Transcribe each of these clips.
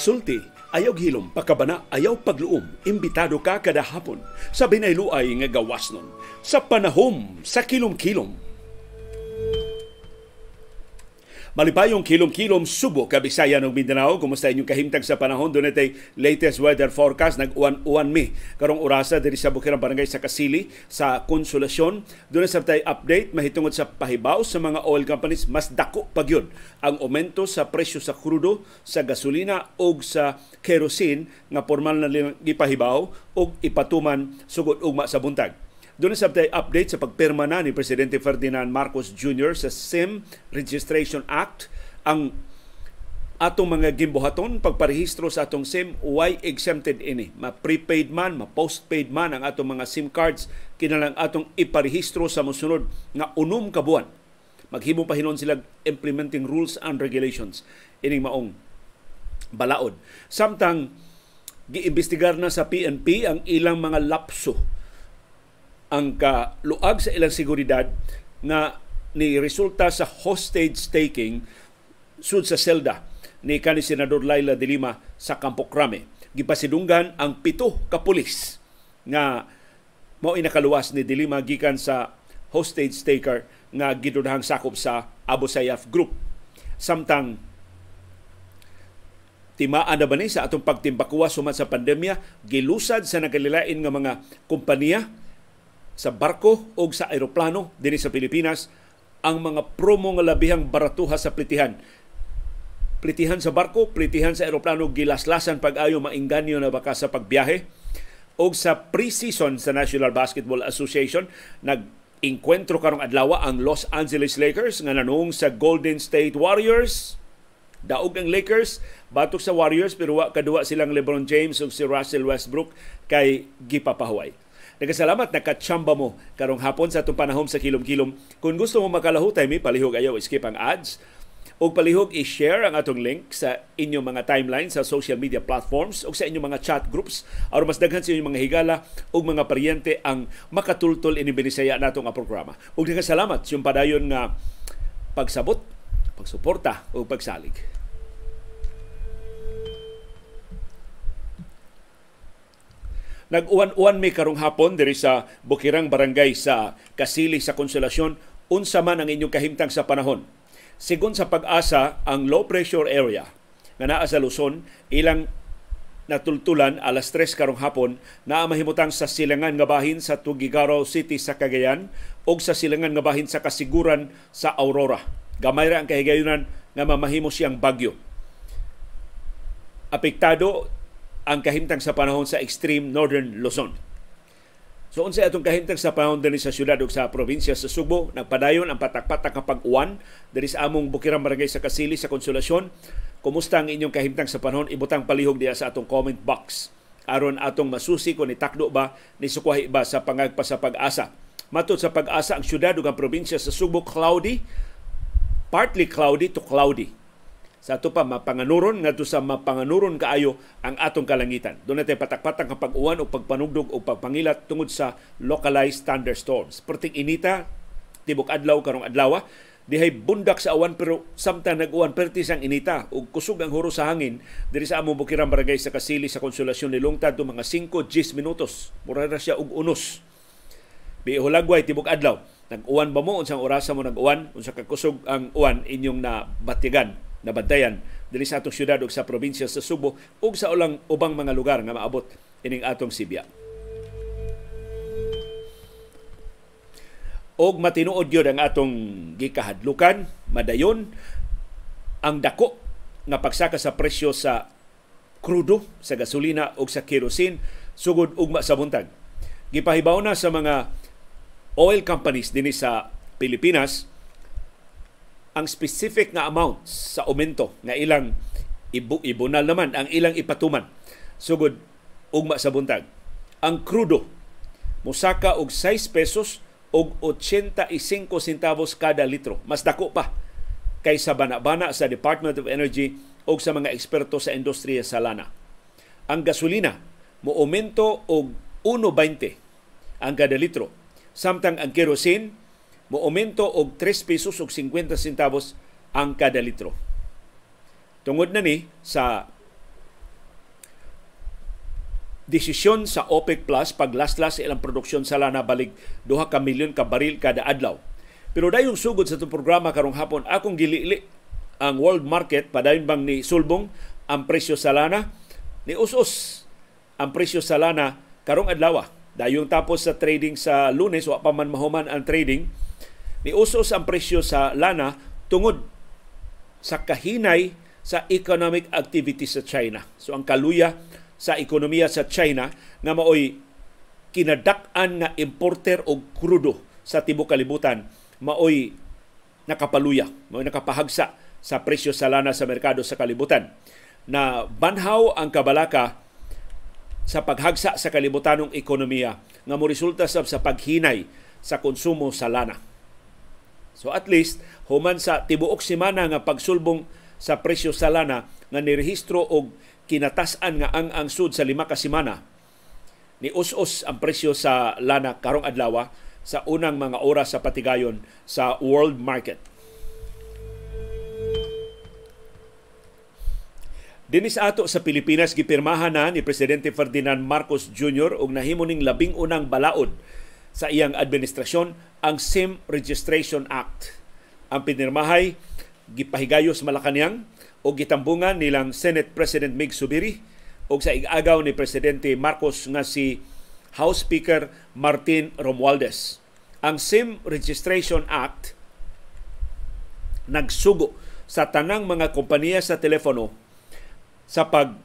Sulti, ayaw hilom, pakabana, ayaw pagluom, imbitado ka kada hapon sa binayluay nga gawas nun. Sa panahom, sa kilom-kilom, Malipayong kilom-kilom subo kabisaya ng Mindanao. Kumusta inyong kahimtang sa panahon? Doon itay latest weather forecast. Nag-uwan-uwan mi. Karong orasa diri sa Bukiran Barangay sa Kasili sa Konsolasyon. Doon sa tay update mahitungod sa pahibaw sa mga oil companies. Mas dako pag yun ang aumento sa presyo sa krudo, sa gasolina o sa kerosene nga formal na gipahibaw o ipatuman sugod ugma sa buntag doon sa update sa pagpirma na ni Presidente Ferdinand Marcos Jr. sa SIM Registration Act, ang atong mga gimbuhaton pagparehistro sa atong SIM why exempted ini ma prepaid man ma postpaid man ang atong mga SIM cards kinalang atong iparehistro sa mosunod nga unom ka buwan maghimo pa hinon sila implementing rules and regulations ini maong balaod samtang giimbestigar na sa PNP ang ilang mga lapso ang kaluag sa ilang seguridad na ni resulta sa hostage taking sud sa selda ni kani senador Laila de Lima sa Campo Crame. Gipasidunggan ang pito ka pulis nga mao inakaluwas ni Dilima gikan sa hostage taker nga gidunhang sakop sa Abu Sayyaf Group. Samtang timaan na ba ni sa atong pagtimbakuha sumat sa pandemya, gilusad sa nakalilain nga mga kumpanya sa barko o sa aeroplano dinhi sa Pilipinas ang mga promo nga labihang baratuha sa plitihan. Plitihan sa barko, plitihan sa aeroplano, gilaslasan pag-ayo mainganyo na baka sa pagbiyahe. O sa preseason sa National Basketball Association, nag Inkwentro karong adlaw ang Los Angeles Lakers nga nanung sa Golden State Warriors. Daog ang Lakers batok sa Warriors pero wa kadua silang LeBron James ug si Russell Westbrook kay gipapahuway. Nagasalamat na katsamba mo karong hapon sa itong panahon sa Kilom-Kilom. Kung gusto mo makalahutay, mi palihog ayaw skip ang ads. O palihog i-share ang atong link sa inyong mga timeline sa social media platforms o sa inyong mga chat groups aron mas daghan sa inyong mga higala o mga paryente ang makatultol ini binisaya natong na programa. Ug nagasalamat yung padayon nga pagsabot, pagsuporta o pagsalig. Nag-uwan-uwan mi karong hapon diri sa Bukirang Barangay sa Kasili sa Konsolasyon unsa man ang inyong kahimtang sa panahon. Sigon sa pag-asa, ang low pressure area nga naa sa Luzon ilang natultulan alas 3 karong hapon na mahimutang sa silangan nga bahin sa Tugigaro City sa Cagayan o sa silangan nga bahin sa Kasiguran sa Aurora. Gamay ra ang kahigayunan nga mamahimo siyang bagyo. Apektado ang kahimtang sa panahon sa extreme northern Luzon. So unsay atong kahimtang sa panahon din sa syudad ug sa probinsya sa Subo, nagpadayon ang patak-patak nga pag-uwan diri sa among Bukirang Barangay sa Kasili sa Konsolasyon. Kumusta ang inyong kahimtang sa panahon? Ibutang palihog diya sa atong comment box aron atong masusi kon nitakdo ba ni sukwahi ba sa pangagpas sa pag-asa. Matod sa pag-asa ang syudad ug ang probinsya sa Subo cloudy, partly cloudy to cloudy sa ato pa mapanganuron ngadto sa mapanganuron kaayo ang atong kalangitan. Doon natin patak-patak ang pag-uwan o pagpanugdog o pagpangilat tungod sa localized thunderstorms. Perting inita, tibok adlaw karong adlawa, dihay bundak sa awan pero samtang nag-uwan perti ang inita ug kusog ang huro sa hangin diri sa among Bukirang Barangay sa Kasili sa Konsolasyon ni nilungtad to mga 5-10 minutos. Mura na siya og unos. Bihulagway tibok adlaw. Nag-uwan ba mo unsang orasa mo nag-uwan unsa kakusog ang uwan inyong nabatigan nabantayan dili sa atong syudad ug sa probinsya sa Subo ug sa ulang ubang mga lugar nga maabot ining atong Sibya. Og matinuod gyud ang atong gikahadlukan, madayon ang dako nga pagsaka sa presyo sa krudo, sa gasolina ug sa kerosene sugod ugma sa buntag. Gipahibaw na sa mga oil companies dinhi sa Pilipinas ang specific nga amount sa aumento nga ilang ibu ibunal naman ang ilang ipatuman sugod ugma sa buntag. Ang krudo mosaka og 6 pesos og 85 centavos kada litro. Mas dako pa kaysa bana-bana sa Department of Energy o sa mga eksperto sa industriya sa lana. Ang gasolina moomento og 1.20 ang kada litro. Samtang ang kerosene moumento og 3 pesos og 50 centavos ang kada litro. Tungod na ni sa desisyon sa OPEC Plus paglaslas ilang produksyon sa lana balik duha ka milyon ka baril kada adlaw. Pero dayong sugod sa itong programa karong hapon, akong giliili ang world market padayon bang ni Sulbong ang presyo sa lana ni Usos ang presyo sa lana karong adlaw. Dayong tapos sa trading sa Lunes wa pa man mahuman ang trading Niusos ang presyo sa lana tungod sa kahinay sa economic activity sa China. So ang kaluya sa ekonomiya sa China nga maoy kinadak-an nga importer og krudo sa tibuok kalibutan maoy nakapaluya, maoy nakapahagsa sa presyo sa lana sa merkado sa kalibutan. Na banhaw ang kabalaka sa paghagsa sa kalibutanong ekonomiya nga moresulta sab sa paghinay sa konsumo sa lana. So at least human sa tibuok semana nga pagsulbong sa presyo sa lana nga nirehistro og kinatasan nga ang ang sud sa lima ka semana ni us-us ang presyo sa lana karong adlawa ah, sa unang mga oras sa patigayon sa world market. Dinis ato sa Pilipinas gipirmahan na ni Presidente Ferdinand Marcos Jr. og nahimo ning labing unang balaod sa iyang administrasyon ang SIM Registration Act. Ang pinirmahay gipahigayos Malacanang o gitambungan nilang Senate President Mig Subiri o sa igagaw ni Presidente Marcos nga si House Speaker Martin Romualdez. Ang SIM Registration Act nagsugo sa tanang mga kompanya sa telepono sa pag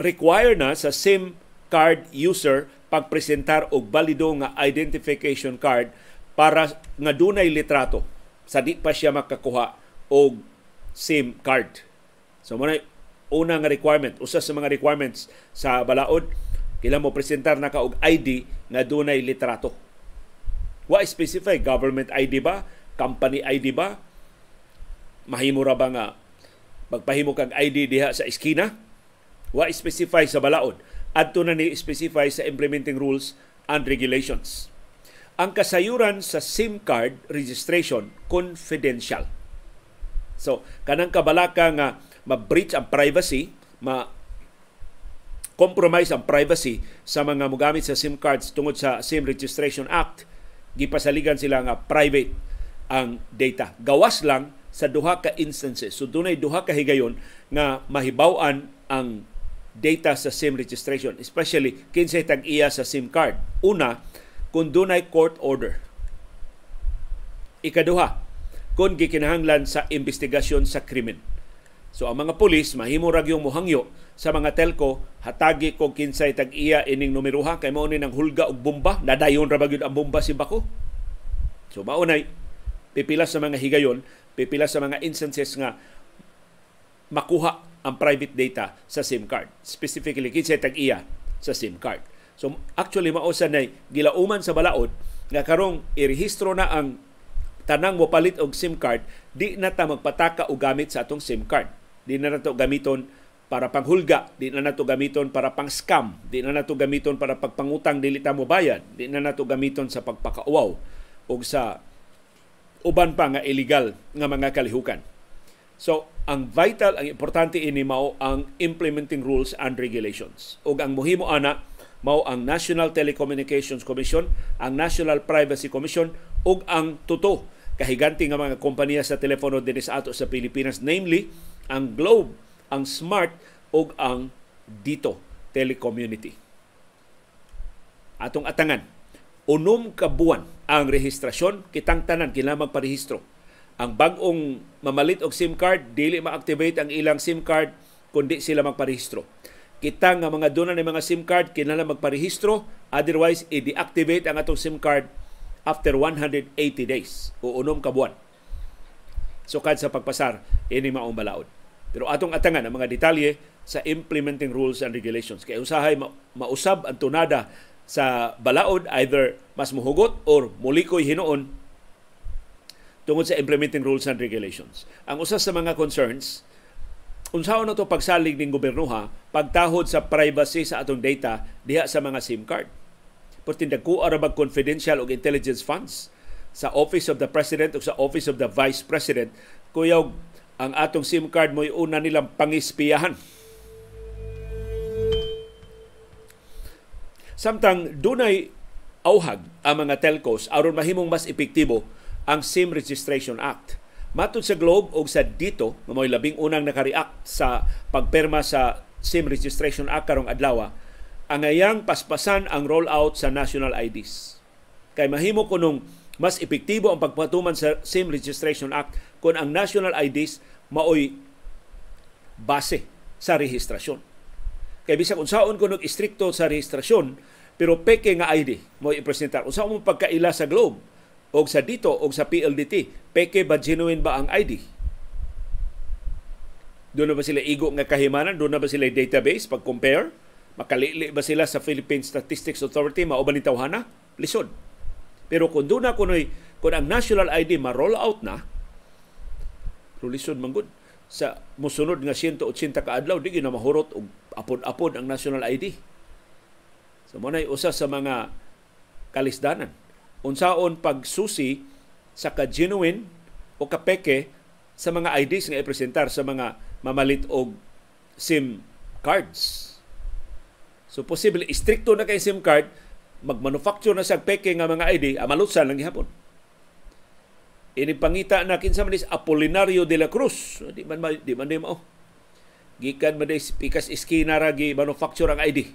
require na sa SIM card user pagpresentar og balido nga identification card para nga dunay litrato sa di pa siya makakuha og SIM card. So mo una nga requirement, usa sa mga requirements sa balaod, kailan mo presentar na ka og ID nga dunay litrato. Wa specify government ID ba, company ID ba? Mahimo ra ba nga pagpahimo kag ID diha sa eskina? Wa specify sa balaod adto na ni specify sa implementing rules and regulations. Ang kasayuran sa SIM card registration confidential. So, kanang kabalaka nga ma-breach ang privacy, ma compromise ang privacy sa mga mugamit sa SIM cards tungod sa SIM Registration Act, gipasaligan sila nga private ang data. Gawas lang sa duha ka instances. So dunay duha ka higayon nga mahibaw-an ang data sa SIM registration, especially kinsay tag-iya sa SIM card. Una, kung dunay court order. Ikaduha, kung gikinahanglan sa investigasyon sa krimen. So ang mga pulis mahimo ragyong muhangyo sa mga telco hatagi kog kinsay tag-iya ining numeroha kay mao ni nang hulga og bomba nadayon ra bagyud ang bomba si Bako. So maunay pipila sa mga higayon, pipila sa mga instances nga makuha ang private data sa SIM card. Specifically, kinsay tag-iya sa SIM card. So actually, mausan na gilauman sa balaod nga karong irehistro na ang tanang mo palit og SIM card, di na ta magpataka o gamit sa atong SIM card. Di na nato gamiton para panghulga, di na nato gamiton para pang scam, di na nato gamiton para pagpangutang dili ta mo bayad, di na nato gamiton sa pagpakauaw o sa uban pa nga illegal nga mga kalihukan. So, ang vital, ang importante ini mao ang implementing rules and regulations. Ug ang muhimo ana mao ang National Telecommunications Commission, ang National Privacy Commission ug ang tuto kahiganti nga mga kompanya sa telepono dinhi sa ato sa Pilipinas namely ang Globe, ang Smart ug ang Dito Telecommunity. Atong atangan unom ka buwan ang rehistrasyon kitang tanan kinahanglan magparehistro ang bagong mamalit og SIM card dili ma-activate ang ilang SIM card kundi sila magparehistro. Kita nga mga duna ni mga SIM card kinala magparehistro otherwise i-deactivate ang atong SIM card after 180 days o unom ka buwan. Sukad so, sa pagpasar ini maong balaod. Pero atong atangan ang mga detalye sa implementing rules and regulations kay usahay ma- mausab ang tunada sa balaod either mas muhugot or mulikoy hinoon tungod sa implementing rules and regulations. Ang usa sa mga concerns, unsaon na to pagsalig ning gobyerno ha, pagtahod sa privacy sa atong data diha sa mga SIM card. Portin dagko ra bag confidential og intelligence funds sa Office of the President o sa Office of the Vice President kuyaw ang atong SIM card mo'y una nilang pangispiyahan. Samtang dunay auhag ang mga telcos aron mahimong mas epektibo ang SIM Registration Act. Matod sa Globe o sa dito, nga mo'y labing unang nakareact sa pagperma sa SIM Registration Act karong Adlawa, ang ayang paspasan ang rollout sa national IDs. Kay mahimo kunong mas epektibo ang pagpatuman sa SIM Registration Act kung ang national IDs maoy base sa rehistrasyon. Kay bisag unsaon kunog istrikto sa rehistrasyon, pero peke nga ID mo ipresentar. Unsa mo pagkaila sa Globe? og sa dito og sa PLDT, peke ba genuine ba ang ID? Doon na ba sila igo nga kahimanan? Doon na ba sila database pag compare? Makalili ba sila sa Philippine Statistics Authority? Mauban ni Tawhana? Lisod. Pero kung doon na kunoy, kung ang national ID ma-roll out na, lisod manggod sa musunod nga 180 ka adlaw di na mahurot og apod-apod ang national ID. So mo usa sa mga kalisdanan unsaon pagsusi sa ka-genuine o kapeke sa mga IDs nga ipresentar sa mga mamalit og SIM cards. So posible istrikto na kay SIM card magmanufacture na sa peke nga mga ID amalutsa ah, lang gihapon. Inipangita na kinsa man is Apolinario de la Cruz. Di man di man di mao. Gikan man is pikas iskina ra gi manufacture ang ID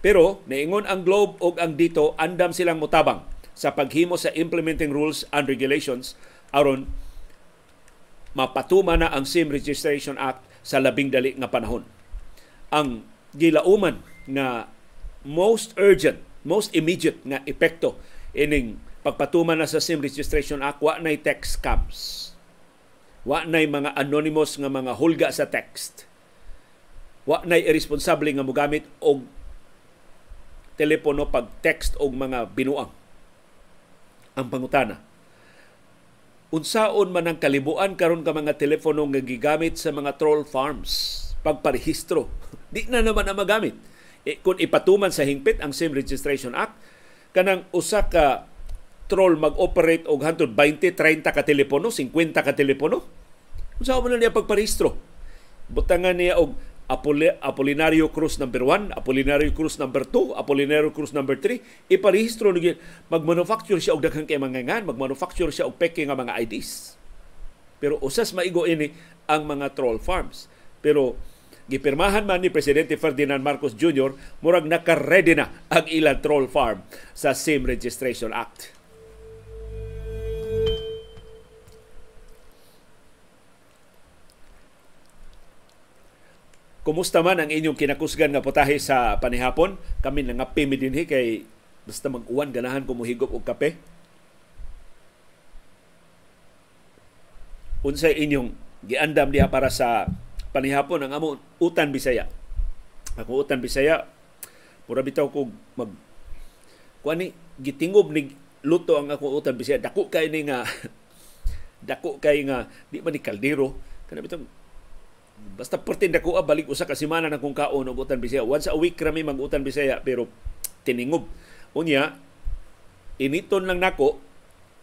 pero naingon ang Globe ug ang dito andam silang mutabang sa paghimo sa implementing rules and regulations aron mapatuma na ang SIM Registration Act sa labing dali nga panahon. Ang gilauman na most urgent, most immediate nga epekto ining pagpatuman na sa SIM Registration Act wa nay text scams. Wa nay mga anonymous nga mga hulga sa text. Wa nay irresponsible nga mogamit og telepono, pag-text og mga binuang. Ang pangutana, unsaon man ang kalibuan karon ka mga telepono nga gigamit sa mga troll farms pagparehistro. Di na naman na magamit. E, kung ipatuman sa hingpit ang SIM Registration Act, kanang usa ka troll mag-operate og hantod 20, 30 ka telepono, 50 ka telepono, unsa man niya pagparehistro? Butangan niya og Apoli- Apolinario Cruz number 1, Apolinario Cruz number 2, Apolinario Cruz number 3, iparehistro nung mag-manufacture siya og daghang kay mga ngan, mag-manufacture siya og peke nga mga IDs. Pero usas maigo ini ang mga troll farms. Pero gipirmahan man ni presidente Ferdinand Marcos Jr. murag naka-ready na ang ilang troll farm sa same Registration Act. Kumusta man ang inyong kinakusgan nga putahe sa panihapon? Kami na nga pimi dinhi kay basta mag-uwan ganahan ko mohigop og kape. Unsa inyong giandam diha para sa panihapon ang among utan Bisaya? Ako utan Bisaya, mura bitaw ko mag kuani gitingob ni luto ang ako utan Bisaya. Dako kay ni nga dako kay nga di man ni kaldero kana bitaw basta pertin dako ah, balik usa ka semana na kung kaon og utan Bisaya. Once a week ra mag-utan Bisaya pero tiningob. Unya initon lang nako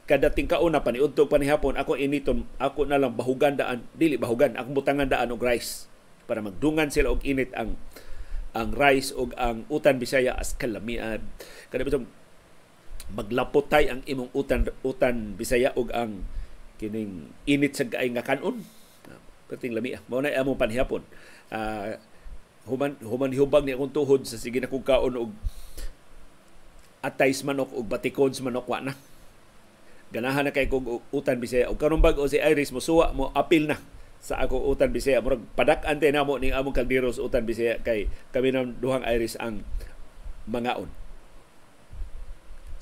kadating kaon na paniudtog panihapon ako initon ako na lang bahugan daan dili bahugan ako butangan daan og rice para magdungan sila og init ang ang rice og ang utan Bisaya as kalamian. Ah. Kada bitong maglapotay ang imong utan utan Bisaya og ang kining init sa gaay nga kanon Perting lamia. Mao na among panhiapon Uh, ah, human human hubag ni akong tuhod sa sige na kaon og atays manok og batikon sa manok wa na. Ganahan na kay kog utan bisaya og karon bag si Iris mo suwa mo apil na sa ako utan bisaya murag padak ante namo ning among kaldero utan bisaya kay kami nang duhang Iris ang mangaon.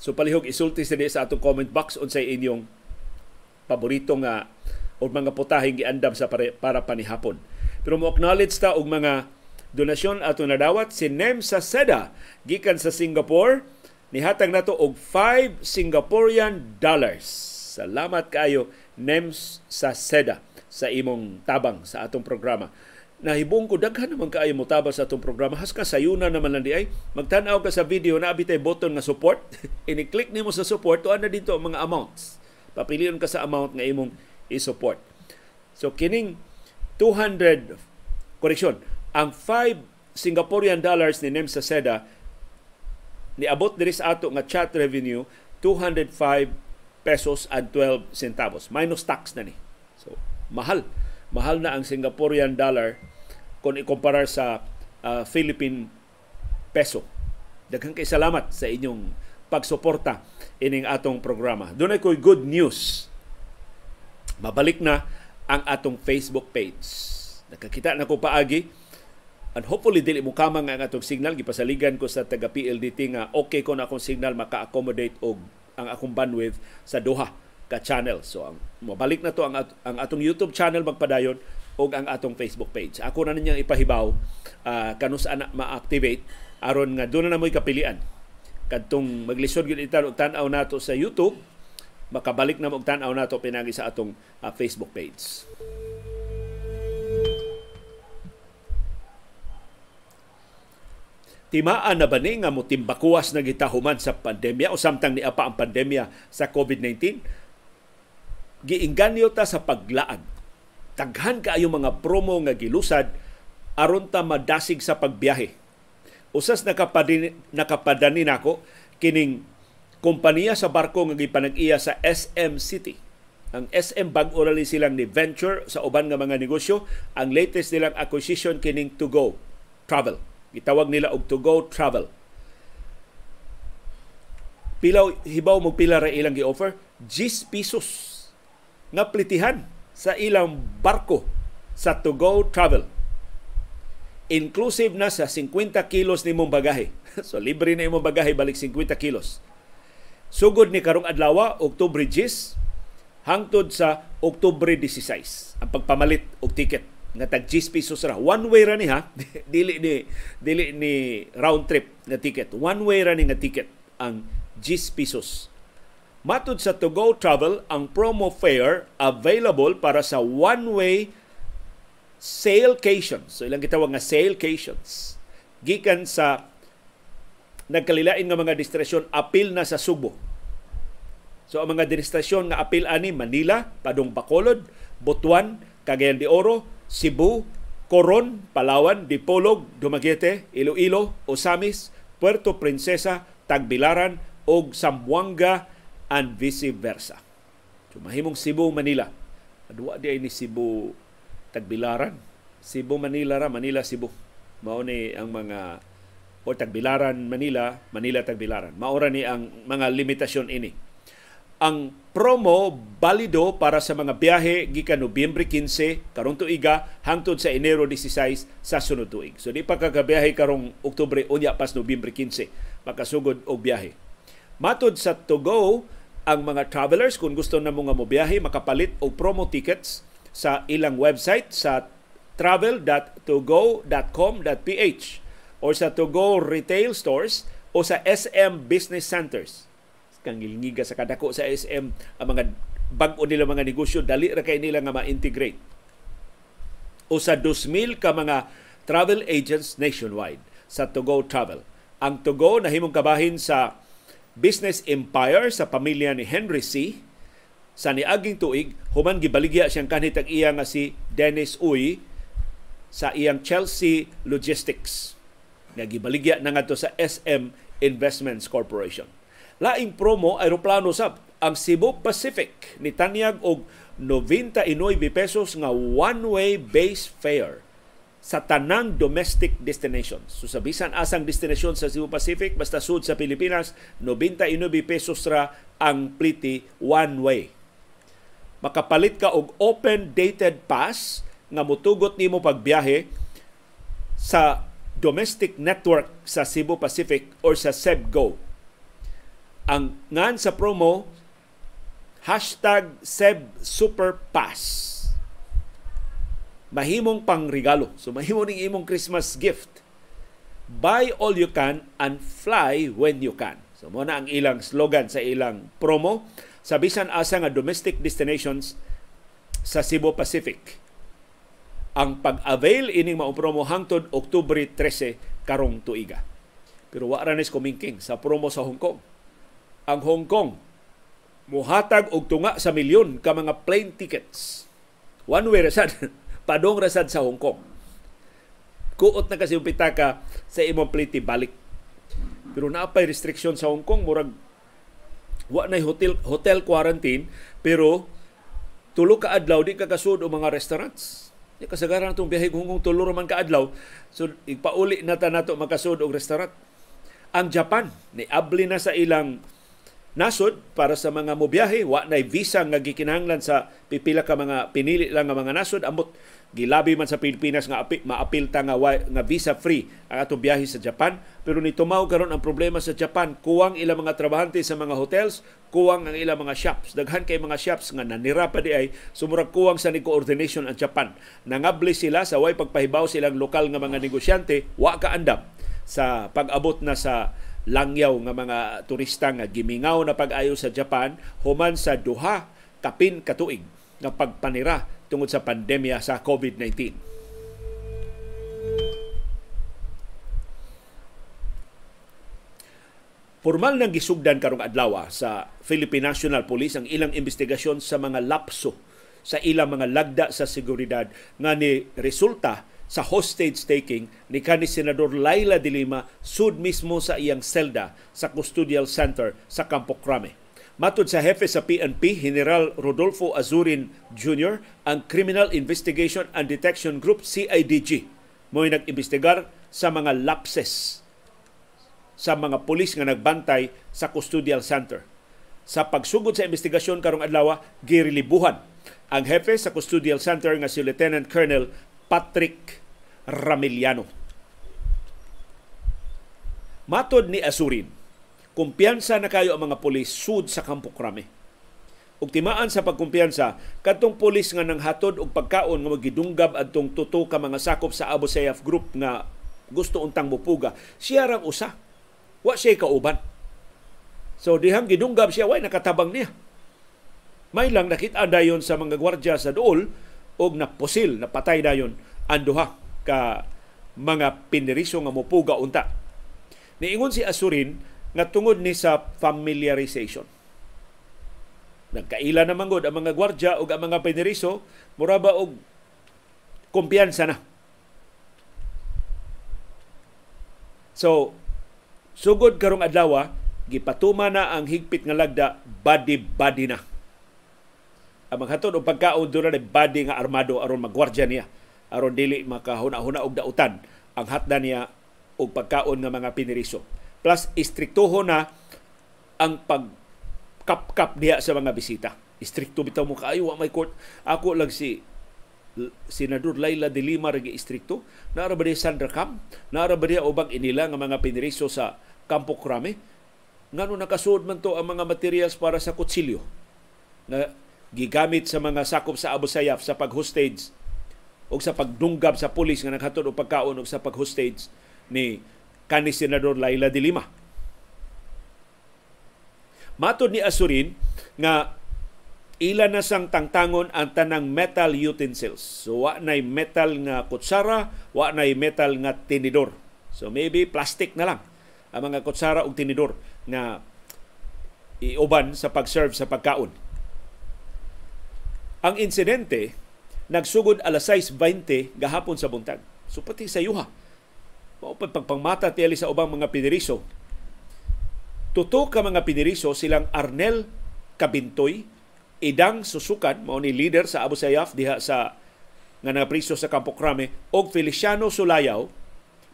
So palihog isulti sa sa atong comment box unsay inyong paborito nga o mga putahing giandam sa pare, para panihapon. Pero mo acknowledge ta og mga donasyon ato nadawat si Nem sa Seda gikan sa Singapore nihatag nato og 5 Singaporean dollars. Salamat kayo Nem sa Seda sa imong tabang sa atong programa nahibong ko daghan naman kaayo mo tabang sa atong programa has ka sayuna naman lang di ay magtan-aw ka sa video na abitay button na support ini-click nimo sa support tuan na dito ang mga amounts papilion ka sa amount nga imong i-support. So kining 200 correction, ang 5 Singaporean dollars ni NEMSA SEDA niabot diri sa ato nga chat revenue 205 pesos and 12 centavos minus tax na ni. So mahal. Mahal na ang Singaporean dollar kung ikumpara sa uh, Philippine peso. Daghang kay salamat sa inyong pagsuporta ining atong programa. Dunay koy good news mabalik na ang atong Facebook page. Nakakita na ko paagi and hopefully dili mo kama nga ang atong signal gipasaligan ko sa taga PLDT nga okay ko na akong signal maka-accommodate og ang akong bandwidth sa duha ka channel. So ang mabalik na to ang, at, ang atong YouTube channel magpadayon og ang atong Facebook page. Ako na ninyang ipahibaw uh, kanus ana ma-activate aron nga doon na moy kapilian kadtong maglisod gyud itan og tan-aw nato sa YouTube makabalik na og tan-aw nato pinagi sa atong uh, Facebook page. Timaan na ba ni nga mo timbakuas na gitahuman sa pandemya o samtang ni apa ang pandemya sa COVID-19? Giinganyo ta sa paglaad. Taghan ka ayong mga promo nga gilusad aron ta madasig sa pagbiyahe. Usas nakapadani, nakapadani nako kining kompanya sa barko nga gipanag-iya sa SM City. Ang SM bag-o silang ni venture sa uban nga mga negosyo. Ang latest nilang acquisition kining To Go Travel. Gitawag nila og To Go Travel. Pilaw hibaw mo pila ra ilang gi-offer 10 pesos nga plitihan sa ilang barko sa To Go Travel. Inclusive na sa 50 kilos ni mong bagahe. so libre na imong bagahe balik 50 kilos Sugod ni karong adlaw, October 10 hangtod sa October 16 ang pagpamalit og ticket nga tag 10 pesos ra. One way ra ni ha. dili ni dili ni round trip nga ticket. One way ra ni nga ticket ang 10 pesos. Matod sa To Go Travel, ang promo fare available para sa one-way sailcation. So ilang gitawag nga sailcations. Gikan sa nagkalilain nga mga distrasyon apil na sa Subo. So ang mga distrasyon nga apil ani Manila, Padong Bacolod, Butuan, Cagayan de Oro, Cebu, Coron, Palawan, Dipolog, Dumaguete, Iloilo, Osamis, Puerto Princesa, Tagbilaran ug Sambuanga and vice versa. So mahimong Cebu, Manila. Adwa di ni Cebu Tagbilaran. Cebu, Manila ra, Manila, Cebu. Mao ni ang mga o Tagbilaran, Manila, Manila, Tagbilaran. Maura ni ang mga limitasyon ini. Ang promo balido para sa mga biyahe gikan Nobyembre 15 karong tuiga hangtod sa Enero 16 sa sunod tuig. So di pa kakabiyahe karong Oktubre unya pas Nobyembre 15 makasugod og biyahe. Matod sa to go ang mga travelers kung gusto na mga mobiyahe makapalit og promo tickets sa ilang website sa travel.togo.com.ph or sa to-go retail stores o sa SM business centers. Kang gilingiga sa kadako sa SM ang mga bag-o nila mga negosyo, dali ra kay nila nga ma-integrate. O sa 2,000 ka mga travel agents nationwide sa to-go travel. Ang to-go na himong kabahin sa business empire sa pamilya ni Henry C. Sa niaging tuig, human gibaligya siyang kanhit ang iya nga si Dennis Uy sa iyang Chelsea Logistics nga gibaligya na ngadto sa SM Investments Corporation. Laing promo aeroplano sab ang Cebu Pacific ni tanyag og 99 pesos nga one-way base fare sa tanang domestic destinations. So sa bisan asang destinasyon sa Cebu Pacific basta sud sa Pilipinas 99 pesos ra ang pliti one way. Makapalit ka og open dated pass nga mutugot nimo pagbiyahe sa domestic network sa Cebu Pacific or sa SEBGO. Ang ngan sa promo, hashtag SEB Superpass. Mahimong pangregalo. So mahimong ning imong Christmas gift. Buy all you can and fly when you can. So mo na ang ilang slogan sa ilang promo sa bisan asa nga domestic destinations sa Cebu Pacific ang pag-avail ining maong promo hangtod Oktubre 13 karong tuiga. Pero wa ranis kumingking sa promo sa Hong Kong. Ang Hong Kong muhatag og tunga sa milyon ka mga plane tickets. One way rasad, padong rasad sa Hong Kong. Kuot na kasi yung sa imong plane balik. Pero naapay restriction sa Hong Kong murag wa nay hotel hotel quarantine pero tulo ka adlaw di ka kasud og mga restaurants Di kasagaran itong biyahe kung tulor man kaadlaw. So, ipauli na ta nato makasod og restaurant. Ang Japan, abli na sa ilang nasod para sa mga mobiyahe. Wa na'y visa nga gikinahanglan sa pipila ka mga pinili lang nga mga nasod. Amot gilabi man sa Pilipinas nga api, maapilta nga nga visa free ang atong biyahe sa Japan pero ni tumaw karon ang problema sa Japan kuwang ilang mga trabahante sa mga hotels kuwang ang ilang mga shops daghan kay mga shops nga nanira pa di ay sumurag kuwang sa ni coordination ang Japan nangabli sila sa way pagpahibaw silang lokal nga mga negosyante wa ka andam sa pag-abot na sa langyaw nga mga turista nga gimingaw na pag-ayo sa Japan human sa duha kapin katuig nga pagpanira tungod sa pandemya sa COVID-19. Formal nang gisugdan karong adlaw ah, sa Philippine National Police ang ilang investigasyon sa mga lapso sa ilang mga lagda sa seguridad nga ni resulta sa hostage taking ni kani senador Laila Dilima sud mismo sa iyang selda sa custodial center sa Kampo Crame. Matod sa hepe sa PNP, General Rodolfo Azurin Jr., ang Criminal Investigation and Detection Group, CIDG, mo nag-imbestigar sa mga lapses sa mga pulis nga nagbantay sa custodial center. Sa pagsugod sa investigasyon karong adlaw, girilibuhan ang hepe sa custodial center nga si Lieutenant Colonel Patrick Ramiliano. Matod ni Azurin, kumpiyansa na kayo ang mga pulis sud sa kampo krami. Ug timaan sa pagkumpiyansa kadtong pulis nga nanghatod og pagkaon nga magidunggab adtong tuto ka mga sakop sa Abu Sayyaf group nga gusto untang mupuga, siya rang usa. Wa siya kauban. So dihang gidunggab siya, way nakatabang niya. May lang nakita dayon sa mga gwardiya sa dool og napusil, napatay dayon ang duha ka mga piniriso nga mupuga unta. Niingon si Asurin nga tungod ni sa familiarization. Nagkaila na manggod ang mga gwardya o ang mga piniriso, mura ba og kumpiyansa na. So, sugod karong adlaw, gipatuma na ang higpit nga lagda, body-body na. Ang hatod og pagkaon doon na body nga armado aron magwardya niya aron dili makahuna-huna og dautan ang hatda niya og pagkaon nga mga piniriso. Plus, istriktuho na ang pagkapkap diha sa mga bisita. Istrikto bitaw mo kaayo, wa may court. Ako lang si Senador Laila de Lima ragi istrikto. Naara ba niya Sandra Cam? Naara ba niya ubang inila nga mga piniriso sa Campo Crame? Nga no nakasood man to ang mga materials para sa kutsilyo na gigamit sa mga sakop sa Abu Sayyaf sa paghostage o sa pagdunggab sa pulis nga naghatod og pagkaon o sa paghostage ni kani Senador Laila de Lima. Matod ni Asurin nga ila na sang tangtangon ang tanang metal utensils. So wa nay metal nga kutsara, wa nay metal nga tinidor. So maybe plastic na lang ang mga kutsara ug tinidor na iuban sa pag-serve sa pagkaon. Ang insidente nagsugod alas 6:20 gahapon sa buntag. So pati sa yuha Maupad pagpangmata tiyali sa ubang mga piniriso. Tuto ka mga piniriso silang Arnel Kabintoy, Idang Susukan, mao ni leader sa Abu Sayyaf diha sa nga napriso sa Kampo Krame, og Feliciano Sulayaw,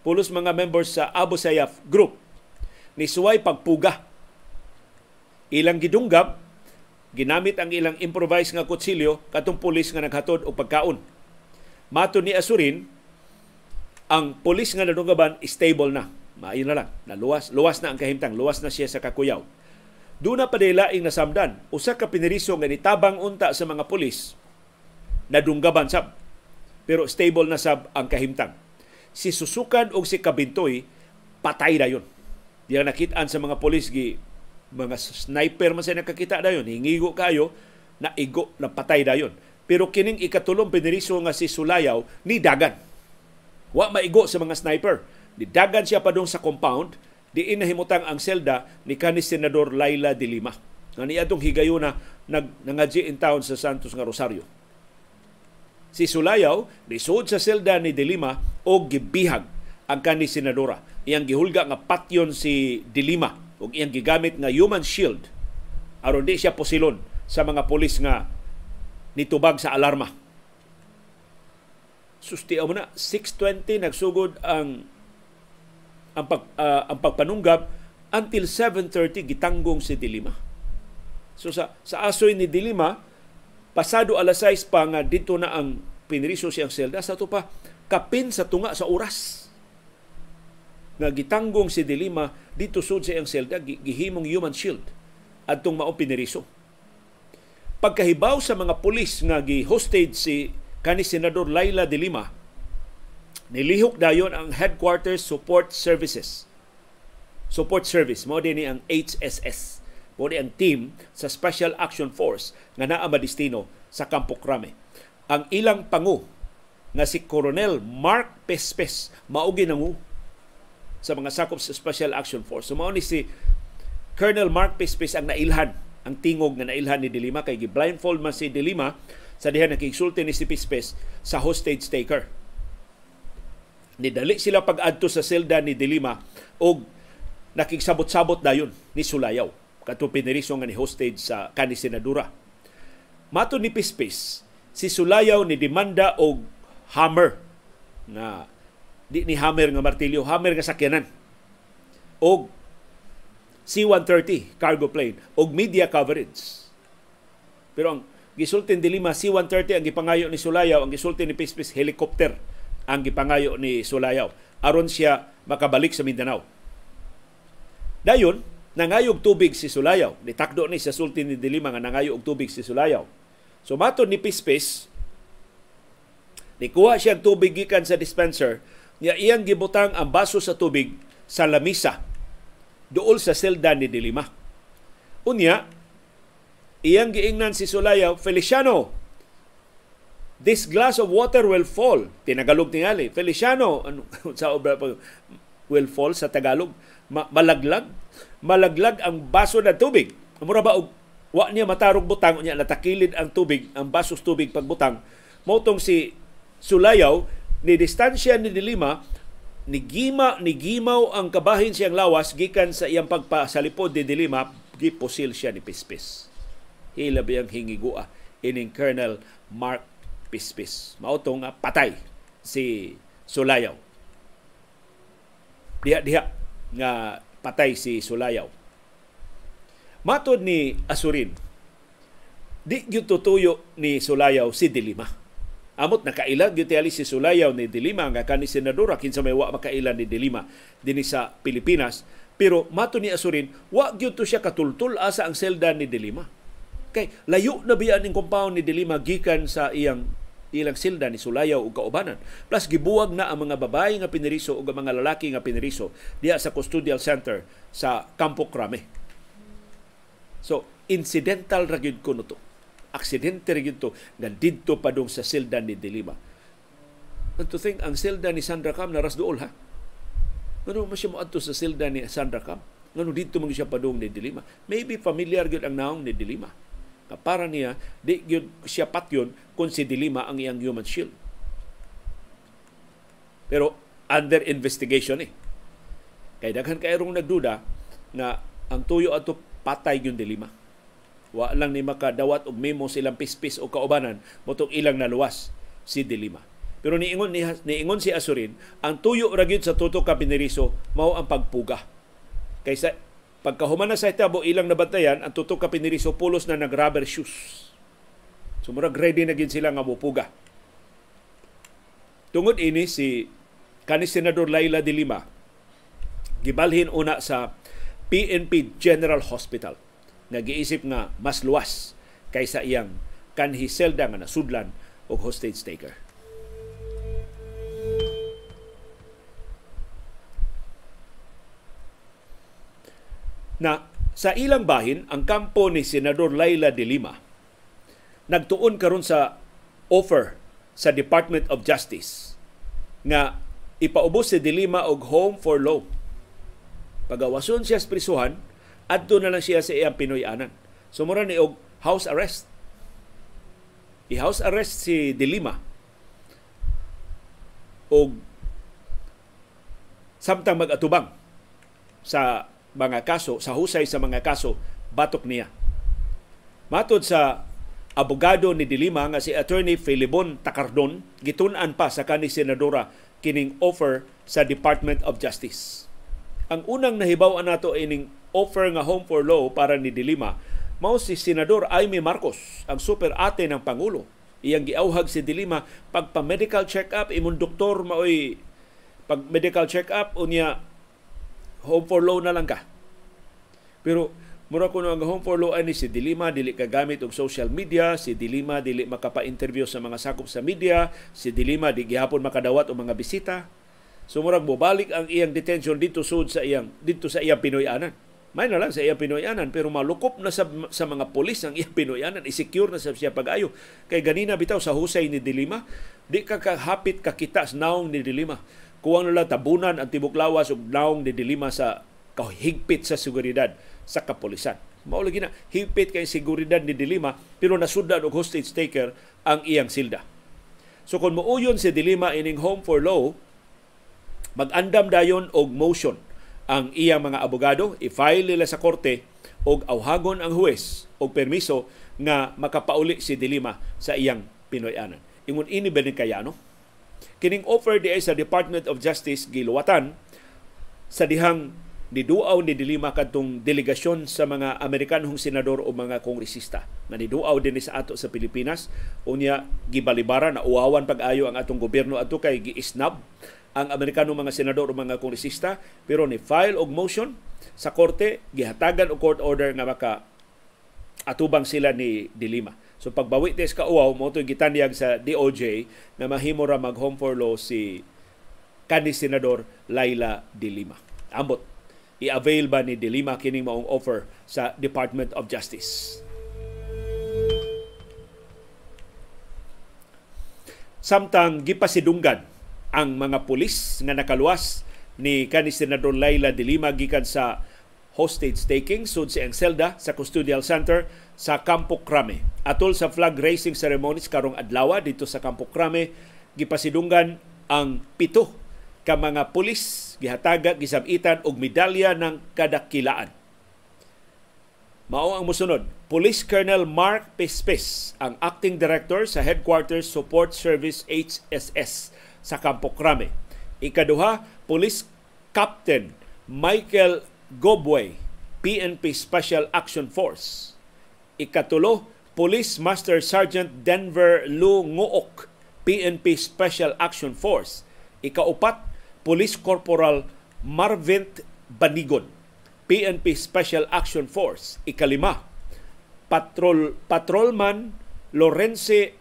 pulos mga members sa Abu Sayyaf Group, ni Suway Pagpuga. Ilang gidunggab, ginamit ang ilang improvised nga kutsilyo katong pulis nga naghatod og pagkaon. Mato ni Asurin, ang pulis nga nanungaban stable na. Maayon na lang. Na luwas, luwas na ang kahimtang. Luwas na siya sa kakuyaw. Doon na padilaing nasamdan. Usa ka piniriso nga nitabang unta sa mga pulis nadunggaban sab. Pero stable na sab ang kahimtang. Si Susukan o si Kabintoy patay na yun. Diyan nakitaan sa mga pulis gi mga sniper man sa nakakita dayon hingigo kayo na igo na patay dayon pero kining ikatulong piniriso nga si Sulayaw ni dagan Wa maigo sa mga sniper. Didagan siya padung sa compound, diin nahimutang ang selda ni kanis Senador Laila de Lima. Nga niya itong higayon na nag, nangadji in town sa Santos nga Rosario. Si Sulayaw, nisod sa selda ni de Lima o gibihag ang kanis senadora. Iyang gihulga nga patyon si de Lima o iyang gigamit nga human shield aron di siya posilon sa mga polis nga nitubag sa alarma sustiya mo na 620 nagsugod ang ang, pag, uh, ang pagpanunggap until 7:30 gitanggong si Dilima. So sa sa asoy ni Dilima pasado alas 6 pa nga dito na ang pinriso siyang selda sa to pa kapin sa tunga sa oras nga gitanggong si Dilima dito sud sa iyang selda gihimong human shield adtong mao pinriso pagkahibaw sa mga pulis nga gi-hostage si kani senador Laila de Lima nilihok dayon ang headquarters support services support service mo din ang HSS mo ang team sa Special Action Force nga naa madistino sa Kampo Krame ang ilang pangu nga si Colonel Mark Pespes maugi nangu sa mga sakop sa Special Action Force so ni si Colonel Mark Pespes ang nailhan ang tingog nga nailhan ni Dilima kay gi blindfold man si Dilima sa dihan nakigsulti ni si Pispes sa hostage taker. Nidali sila pag-adto sa selda ni Dilima og nakigsabot-sabot dayon ni Sulayaw kato piniriso nga ni hostage sa kani senadura. Mato ni Pispis, si Sulayaw ni demanda og hammer na di ni hammer nga martilyo, hammer nga sakyanan. Og C-130 cargo plane og media coverage. Pero ang gisultin di lima C-130 ang gipangayo ni Sulayaw, ang gisultin ni Pispis helicopter ang gipangayo ni Sulayaw. aron siya makabalik sa Mindanao. Dayon, nangayog tubig si Sulayaw. Nitakdo ni sa sultin ni Dilima nga nangayog tubig si Sulayaw. So matod ni Pispis, nikuha siyang tubig gikan sa dispenser, niya iyang gibutang ang baso sa tubig sa lamisa dool sa selda ni Dilima. Unya, Iyang giingnan si Sulayaw, Feliciano, this glass of water will fall. Tinagalog tingali. Feliciano, ano, sa will fall sa Tagalog. Ma- malaglag. Malaglag ang baso na tubig. Mura ba, og wa niya matarog butang, niya natakilid ang tubig, ang basos tubig pagbutang. Motong si Sulayaw, ni distansya ni Dilima, ni gimaw ang kabahin siyang lawas gikan sa iyang pagpasalipod ni Dilima gipusil siya ni Pispis hilabi ang hingigua ining Colonel Mark Pispis. Mauto nga patay si Sulayaw. Diha-diha nga patay si Sulayaw. Matod ni Asurin, di gyud ni Sulayaw si Dilima. Amot nakailan gyud ali si Sulayaw ni Dilima nga kani senadora kinsa may wa makailan ni Dilima dinhi sa Pilipinas, pero mato ni Asurin wa gyud to siya katultul asa ang selda ni Dilima Kay layo na biya ning compound ni Dilima gikan sa iyang ilang silda ni Sulayaw ug kaubanan. Plus gibuwag na ang mga babae nga piniriso ug mga lalaki nga piniriso diha sa custodial center sa Campo Crame. So, incidental ra gyud ko no to. Aksidente ra gyud to nga didto pa sa silda ni Dilima. And to think ang silda ni Sandra Cam naras duol ha. Ngano mo siya moadto sa silda ni Sandra Cam? Ngano didto mo siya padong ni Dilima? Maybe familiar gyud ang naong ni Dilima para niya di gyud siya patyon kun si dilima ang iyang human shield pero under investigation eh kay daghan kayrong nagduda na ang tuyo ato patay yung dilima wa lang ni makadawat og memo silang pispis o kaubanan motong ilang naluwas si dilima pero niingon ni niingon si Asurin ang tuyo ra gyud sa tuto ka biniriso mao ang pagpuga kaysa Pagkahuman na sa Itabo, ilang nabantayan ang tutok ka piniri so pulos na nag rubber shoes. Sumurag so, ready na gid sila nga mupuga. Tungod ini si kanis senador Laila de Lima gibalhin una sa PNP General Hospital nga giisip nga mas luwas kaysa iyang kanhi selda nga nasudlan og hostage taker. na sa ilang bahin ang kampo ni Senador Laila de Lima nagtuon karon sa offer sa Department of Justice nga ipaubos si de Lima og home for law. Pagawason siya sa prisuhan, adto na lang siya sa iyang Pinoyanan. Sumura ni og house arrest. I-house arrest si de Lima og samtang magatubang sa mga kaso, sa husay sa mga kaso, batok niya. Matod sa abogado ni Dilima nga si Attorney Filibon Takardon, gitunan pa sa kani senadora kining offer sa Department of Justice. Ang unang nahibaw nato ining offer nga home for law para ni Dilima mao si Senador Aimee Marcos, ang super ate ng Pangulo. Iyang giawhag si Dilima pagpa medical check-up imong doktor maoy pag medical check-up unya home for loan na lang ka. Pero mura ko ang home for loan ni si Dilima dili kagamit og social media, si Dilima dili makapa-interview sa mga sakop sa media, si Dilima di gihapon makadawat og mga bisita. So murag bobalik ang iyang detention dito sud sa iyang dito sa iyang Pinoyanan. May na lang sa iyang Pinoyanan pero malukop na sa, sa mga pulis ang iyang Pinoyanan, i-secure na sa siya pag-ayo. Kay ganina bitaw sa husay ni Dilima, di ka kahapit kakita sa naong ni Dilima kuwang nila tabunan ang tibok lawas ug naong didilima sa kahigpit sa seguridad sa kapulisan. Mao lagi na higpit kay seguridad ni Dilima pero nasudlan og hostage taker ang iyang silda. So kung muuyon si Dilima ining home for law, mag-andam dayon og motion ang iyang mga abogado, i-file nila sa korte og awhagon ang huwes og permiso nga makapauli si Dilima sa iyang Pinoyanan. Ingon ini ba ni kayano? Kining offer di sa Department of Justice giluwatan sa dihang duaw ni dilima kadtong delegasyon sa mga Amerikanhong senador o mga kongresista na duaw din sa ato sa Pilipinas unya gibalibara na uawan pag-ayo ang atong gobyerno ato kay giisnab ang Amerikano mga senador o mga kongresista pero ni file og motion sa korte gihatagan og court order nga maka atubang sila ni dilima So pagbawi tes ka uaw mo to'y gitanyag sa DOJ na mahimo ra mag home for law si kanis senador Laila Dilima. Ambot i-avail ba ni Dilima kining maong offer sa Department of Justice? Samtang gipasidunggan ang mga pulis nga nakaluwas ni kanis senador Laila Dilima gikan sa hostage taking sud si Engselda sa custodial center sa Kampo Krame. Atol sa flag raising ceremonies karong adlaw dito sa Kampo Krame, gipasidunggan ang pito ka mga pulis gihataga gisabitan og medalya ng kadakilaan. Mao ang musunod, Police Colonel Mark Pispis, ang acting director sa Headquarters Support Service HSS sa Kampo Krame. Ikaduha, Police Captain Michael Gobway, PNP Special Action Force. Ikatulo, Police Master Sergeant Denver Lu Nguok, PNP Special Action Force. Ikaupat, Police Corporal Marvint Banigon, PNP Special Action Force. Ikalima, Patrol, Patrolman Lorenze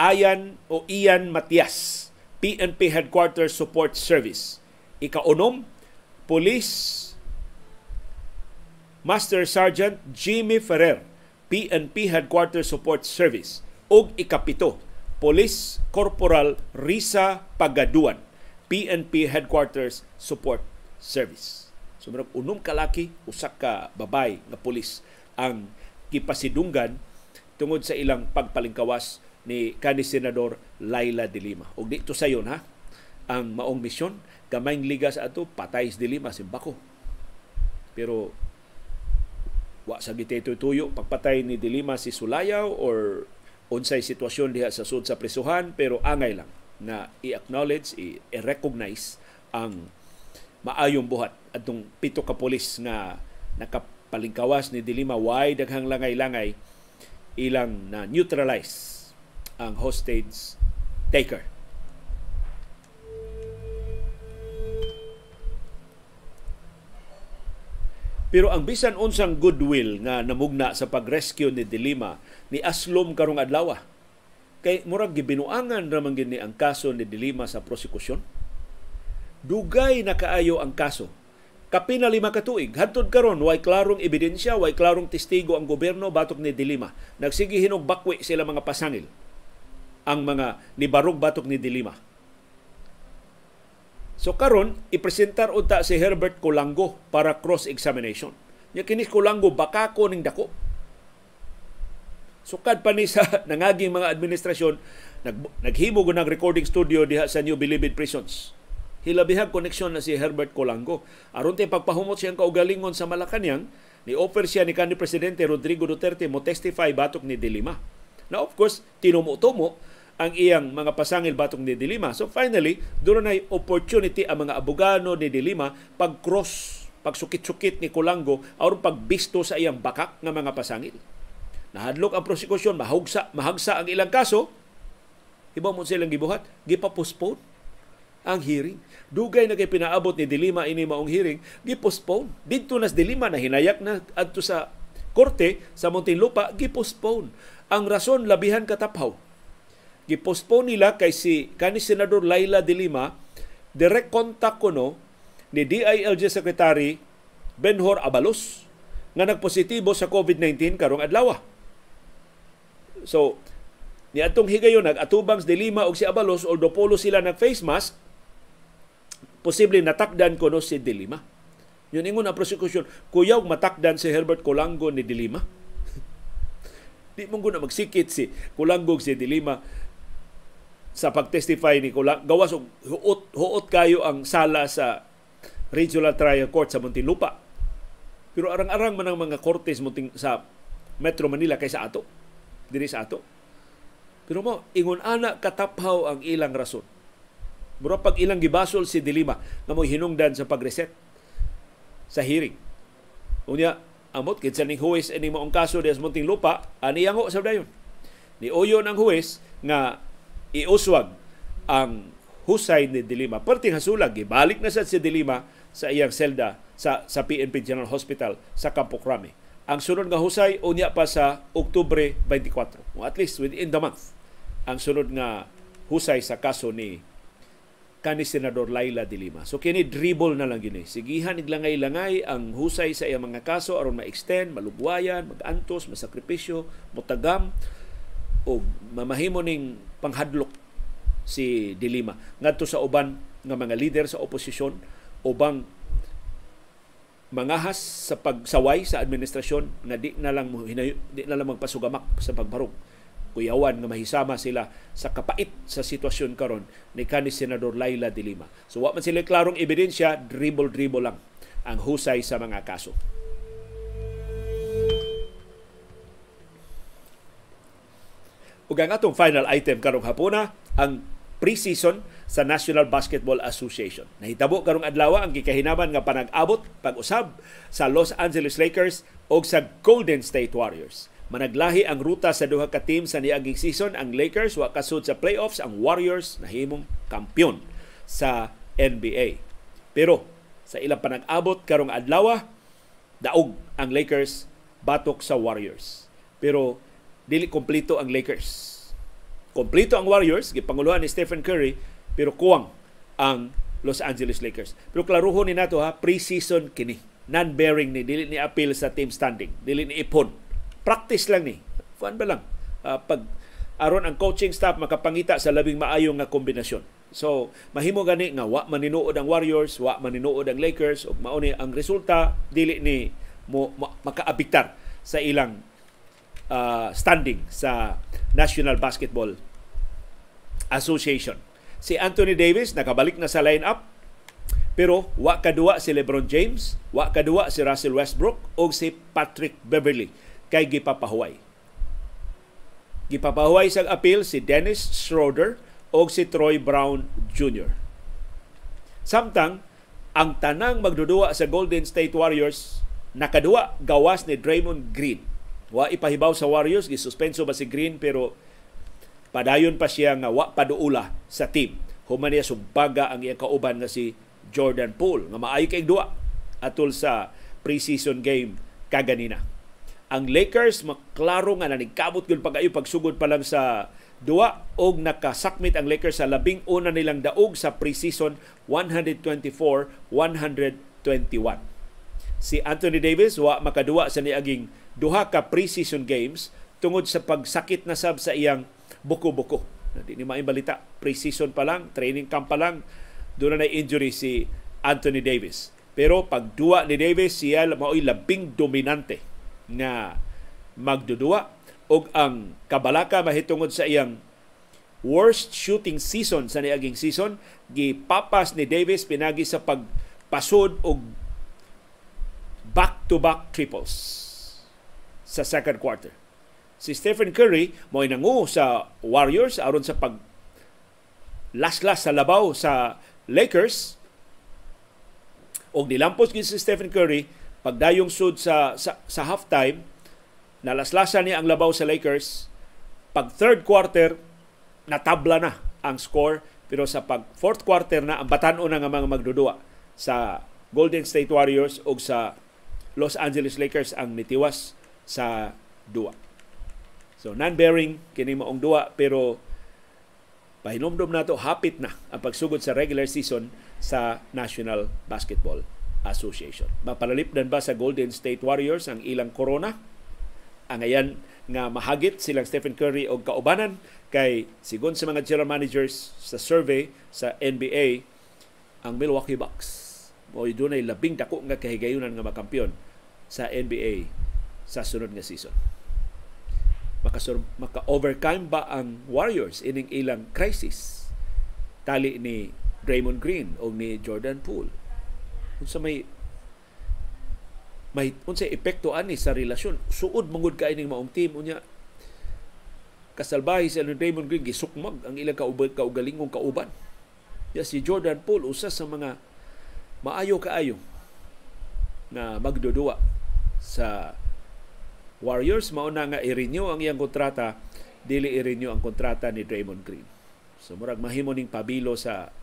Ayan o Ian Matias, PNP Headquarters Support Service. Ikaunom, Police Master Sergeant Jimmy Ferrer, PNP Headquarters Support Service og ikapito Police Corporal Risa Pagaduan PNP Headquarters Support Service. So murag unom kalaki usa ka babay nga pulis ang kipasidunggan tungod sa ilang pagpalingkawas ni kani senador Laila de Lima. Og dito sa yon ha ang maong misyon gamayng ligas ato patay de Lima, simbako. Pero wa sa gitetutuyo pagpatay ni Dilima si Sulayaw or unsay sitwasyon diha sa sud sa prisuhan pero angay lang na i-acknowledge, i-recognize ang maayong buhat adtong pito ka pulis nga nakapalingkawas ni Dilima why daghang langay-langay ilang na neutralize ang hostage taker Pero ang bisan unsang goodwill nga namugna sa pagrescue ni Dilima ni Aslom karong adlaw. Kay murag gibinuangan ra man gini ang kaso ni Dilima sa prosecution. Dugay na kaayo ang kaso. Kapina lima katuig, hadtod karon way klarong ebidensya, way klarong testigo ang gobyerno batok ni Dilima. Nagsige hinog bakwi sila mga pasangil ang mga nibarog batok ni Dilima So karon ipresentar unta si Herbert Colango para cross-examination. Nya kinis Colango baka ko ning dako. Sukad pa ni sa nangaging mga administrasyon nag, naghimo og recording studio diha sa New Bilibid Prisons. Hilabihag koneksyon na si Herbert Colango. Aron tay pagpahumot siyang kaugalingon sa Malacañang, ni offer siya ni kanhi presidente Rodrigo Duterte mo testify batok ni Dilima. Now of course, tinumo-tumo ang iyang mga pasangil batong ni Dilima. So finally, doon na opportunity ang mga abogano ni Dilima pag cross, pag sukit-sukit ni Kulango aron pagbisto sa iyang bakak ng mga pasangil. Nahadlok ang prosekusyon, mahagsa, mahagsa ang ilang kaso, iba mo silang gibuhat, gipapostpone ang hearing. Dugay na kay pinaabot ni Dilima ini maong hearing, gipostpone. Dito nas Dilima na hinayak na adto sa korte sa Muntinlupa, gipostpone. Ang rason labihan kataphaw gipostpone nila kay si kani senador Laila de Lima direct contact kuno ni DILG Secretary Benhor Abalos nga nagpositibo sa COVID-19 karong adlaw. So, ni atong higayon nagatubang si De Lima og si Abalos although polo sila nag face mask posible natakdan ko no si Dilima. Yun ingon ang prosecution, kuyaw matakdan si Herbert Colango ni De Lima. Di mong guna magsikit si Kulanggog si Dilima sa pagtestify ni Kula gawas og huot huot kayo ang sala sa Regional Trial Court sa Muntinlupa. Pero arang-arang man ang mga kortes munting sa Metro Manila kaysa ato. Diri sa ato. Pero mo ingon ana kataphaw ang ilang rason. Mura pag ilang gibasol si dilima nga mo hinungdan sa pagreset sa hearing. Unya amot kid ning huwes ani eh, maong kaso dias munting lupa ani ang sa dayon. Ni uyon ang huwes nga iuswag ang husay ni Dilima. Perting hasulag, gibalik na sad si Dilima sa iyang selda sa, sa PNP General Hospital sa Campo Crame. Ang sunod nga husay, unya pa sa Oktubre 24. Well, at least within the month. Ang sunod nga husay sa kaso ni kani Senador Laila Dilima. So kini dribble na lang gini. Eh. Sigihan iglangay-langay ang husay sa iyang mga kaso aron ma-extend, malugwayan, magantos, masakripisyo, mutagam o mamahimo ning panghadlok si Dilima ngadto sa uban nga mga leader sa oposisyon ubang mangahas sa pagsaway sa administrasyon nga di na lang hinayo, di na lang magpasugamak sa pagbarog kuyawan nga mahisama sila sa kapait sa sitwasyon karon ni kanis senador Laila Dilima so wa man sila klarong ebidensya dribble dribble lang ang husay sa mga kaso Ug ang atong final item karong hapuna ang preseason sa National Basketball Association. Nahitabo karong adlaw ang gikahinaman nga panag-abot pag-usab sa Los Angeles Lakers o sa Golden State Warriors. Managlahi ang ruta sa duha ka team sa niaging season ang Lakers wa kasud sa playoffs ang Warriors nahimong kampiyon sa NBA. Pero sa ilang panag-abot karong adlaw daog ang Lakers batok sa Warriors. Pero dili kompleto ang Lakers. Kompleto ang Warriors, gipanguluhan ni Stephen Curry, pero kuwang ang Los Angeles Lakers. Pero klaruhon ni nato ha, pre-season kini. Non-bearing ni, dili ni appeal sa team standing, dili ni ipon. Practice lang ni. Kuan ba lang? Uh, pag aron ang coaching staff makapangita sa labing maayong nga kombinasyon. So, mahimo gani nga wa maninuod ang Warriors, wa maninuod ang Lakers ug mauni ang resulta dili ni mo, mo makaabiktar sa ilang uh, standing sa National Basketball Association. Si Anthony Davis nakabalik na sa lineup pero wa kaduwa si LeBron James, wa kaduwa si Russell Westbrook o si Patrick Beverly kay gipapahuway. Gipapahuway sa appeal si Dennis Schroeder o si Troy Brown Jr. Samtang ang tanang magduduwa sa Golden State Warriors nakaduwa gawas ni Draymond Green Wa ipahibaw sa Warriors, gisuspenso ba si Green pero padayon pa siya nga wa paduula sa team. Human niya sumbaga ang iyang kauban na si Jordan Poole nga maayo kay duwa atol sa preseason game kaganina. Ang Lakers maklaro nga nanigkabot gyud pagayo pagsugod pa lang sa duwa og nakasakmit ang Lakers sa labing una nilang daog sa preseason 124-121. Si Anthony Davis wa makaduwa sa niaging duha ka preseason games tungod sa pagsakit na sab sa iyang buko-buko. Hindi ni maimbalita, preseason pa lang, training camp pa lang, doon na, injury si Anthony Davis. Pero pag duwa ni Davis, siya mao'y labing dominante na magdudua o ang kabalaka mahitungod sa iyang worst shooting season sa niaging season gipapas ni Davis pinagi sa pagpasod og back-to-back triples sa second quarter. Si Stephen Curry mo nangu sa Warriors aron sa pag laslas sa labaw sa Lakers og nilampos gid si Stephen Curry pagdayong sud sa sa, sa halftime nalaslasan niya ang labaw sa Lakers pag third quarter natabla na ang score pero sa pag fourth quarter na ang batan-o na nga mga magdudua sa Golden State Warriors o sa Los Angeles Lakers ang nitiwas sa duwa. So non-bearing kini maong duwa pero pahinomdom nato hapit na ang pagsugod sa regular season sa National Basketball Association. Mapalalipdan ba sa Golden State Warriors ang ilang corona? Ang ayan nga mahagit silang Stephen Curry og kaubanan kay sigon sa mga general managers sa survey sa NBA ang Milwaukee Bucks mo dunay labing dako nga kahigayunan nga makampiyon sa NBA sa sunod nga season. Makasur- maka-overcome ba ang Warriors ining ilang crisis? Tali ni Draymond Green o ni Jordan Poole. Unsa may may unsa epekto ani sa relasyon suod mangud kay ning maong team unya kasalbahi sa si ano, Draymond Green gisukmag ang ilang kaubag kaugalingong kauban ya si Jordan Poole usa sa mga maayo kaayo na magduduwa sa Warriors mao na nga i-renew ang iyang kontrata dili i-renew ang kontrata ni Draymond Green. So murag mahimo ning pabilo sa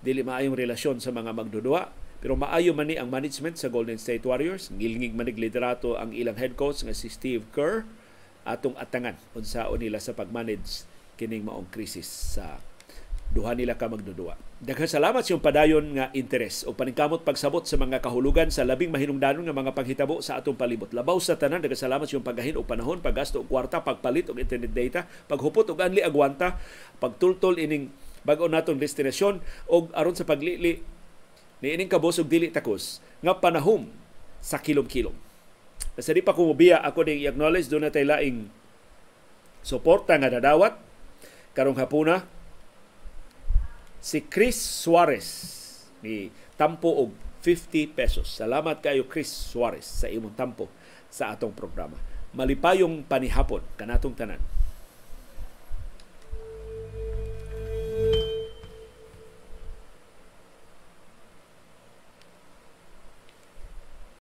dili maayong relasyon sa mga magdudua pero maayo man ni ang management sa Golden State Warriors, ngilngig manig liderato ang ilang head coach nga si Steve Kerr atong atangan unsa nila sa pagmanage kining maong krisis sa duha nila ka magdudua. Daghang salamat sa padayon nga interes o paningkamot pagsabot sa mga kahulugan sa labing mahinungdanon nga mga panghitabo sa atong palibot. Labaw sa tanan, daghang salamat sa paggahin o panahon, paggasto og kwarta, pagpalit og internet data, paghupot og anli agwanta, pagtultol ining bag-o naton destinasyon og aron sa paglili ni ining kabusog dili takos nga panahom sa kilom-kilom. Sa di pa kumubiya ako ning i-acknowledge do na tay laing suporta nga dadawat karong hapuna si Chris Suarez ni tampo og 50 pesos. Salamat kayo Chris Suarez sa imong tampo sa atong programa. Malipayong panihapon kanatong tanan.